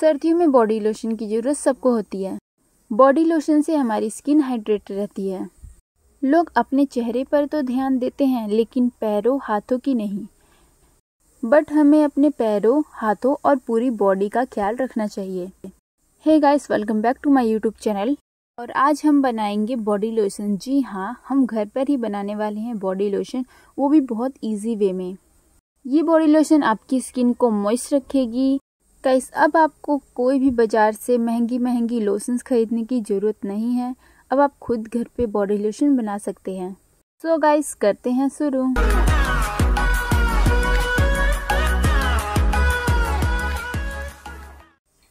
सर्दियों में body lotion की ज़रूरत सबको होती है बॉडी लोशन से हमारी स्किन हाइड्रेटेड रहती है लोग अपने चेहरे पर तो ध्यान देते हैं लेकिन पैरों हाथों की नहीं बट हमें अपने पैरों हाथों और पूरी बॉडी का ख्याल रखना चाहिए hey guys welcome back to my YouTube channel और आज हम बनाएंगे बॉडी लोशन जी हाँ हम घर पर ही बनाने वाले हैं बॉडी लोशन वो भी बहुत ईजी वे में ये बॉडी लोशन आपकी स्किन को मॉइस्ट रखेगी गाइस अब आपको कोई भी बाज़ार से महंगी महंगी लोशंस ख़रीदने की ज़रूरत नहीं है अब आप खुद घर पे बॉडी लोशन बना सकते हैं सो so गाइस करते हैं शुरू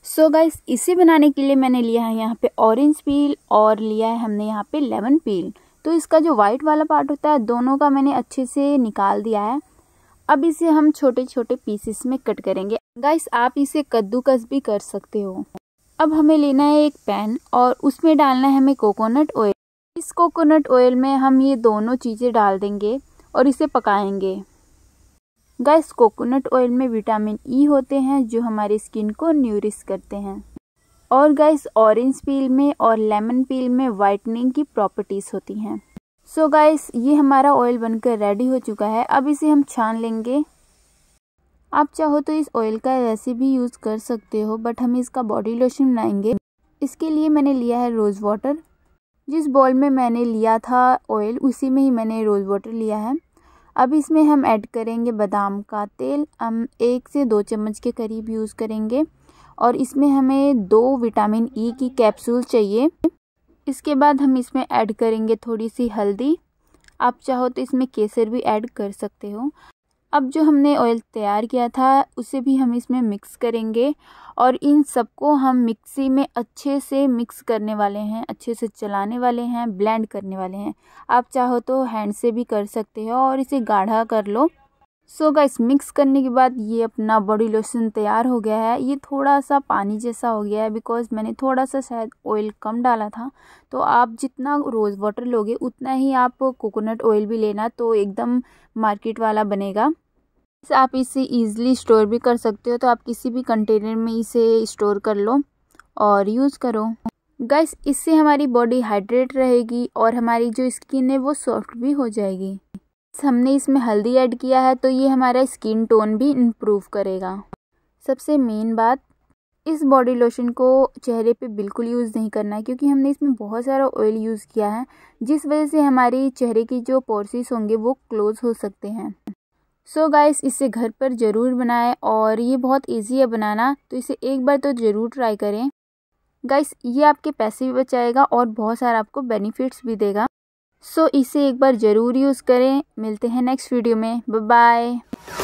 सो so गाइस इसे बनाने के लिए मैंने लिया है यहाँ पे ऑरेंज पील और लिया है हमने यहाँ पे लेमन पील तो इसका जो वाइट वाला पार्ट होता है दोनों का मैंने अच्छे से निकाल दिया है अब इसे हम छोटे छोटे पीसेस में कट करेंगे गाइस आप इसे कद्दूकस भी कर सकते हो अब हमें लेना है एक पैन और उसमें डालना है हमें कोकोनट ऑयल इस कोकोनट ऑयल में हम ये दोनों चीज़ें डाल देंगे और इसे पकाएंगे गाइस कोकोनट ऑयल में विटामिन ई e होते हैं जो हमारी स्किन को न्यूरिस करते हैं और गाइस ऑरेंज पील में और लेमन पील में वाइटनिंग की प्रॉपर्टीज़ होती हैं सो so गाइस ये हमारा ऑयल बनकर रेडी हो चुका है अब इसे हम छान लेंगे आप चाहो तो इस ऑयल का वैसे भी यूज़ कर सकते हो बट हम इसका बॉडी लोशन बनाएंगे इसके लिए मैंने लिया है रोज़ वाटर जिस बॉल में मैंने लिया था ऑयल उसी में ही मैंने रोज़ वाटर लिया है अब इसमें हम ऐड करेंगे बादाम का तेल हम एक से दो चम्मच के करीब यूज़ करेंगे और इसमें हमें दो विटामिन ई e की कैप्सूल चाहिए इसके बाद हम इसमें ऐड करेंगे थोड़ी सी हल्दी आप चाहो तो इसमें केसर भी ऐड कर सकते हो अब जो हमने ऑयल तैयार किया था उसे भी हम इसमें मिक्स करेंगे और इन सबको हम मिक्सी में अच्छे से मिक्स करने वाले हैं अच्छे से चलाने वाले हैं ब्लेंड करने वाले हैं आप चाहो तो हैंड से भी कर सकते हो और इसे गाढ़ा कर लो सो so गाइस मिक्स करने के बाद ये अपना बॉडी लोशन तैयार हो गया है ये थोड़ा सा पानी जैसा हो गया है बिकॉज मैंने थोड़ा सा शायद ऑयल कम डाला था तो आप जितना रोज़ वाटर लोगे उतना ही आप कोकोनट ऑयल भी लेना तो एकदम मार्केट वाला बनेगा आप इसे ईज़िली स्टोर भी कर सकते हो तो आप किसी भी कंटेनर में इसे स्टोर कर लो और यूज़ करो गैस इससे हमारी बॉडी हाइड्रेट रहेगी और हमारी जो स्किन है वो सॉफ्ट भी हो जाएगी हमने इसमें हल्दी ऐड किया है तो ये हमारा स्किन टोन भी इम्प्रूव करेगा सबसे मेन बात इस बॉडी लोशन को चेहरे पे बिल्कुल यूज़ नहीं करना है क्योंकि हमने इसमें बहुत सारा ऑयल यूज़ किया है जिस वजह से हमारी चेहरे की जो पोर्सेस होंगे वो क्लोज़ हो सकते हैं सो so गाइस इसे घर पर ज़रूर बनाएं और ये बहुत इजी है बनाना तो इसे एक बार तो ज़रूर ट्राई करें गाइस ये आपके पैसे भी बचाएगा और बहुत सारा आपको बेनिफिट्स भी देगा सो so इसे एक बार ज़रूर यूज़ करें मिलते हैं नेक्स्ट वीडियो में बाय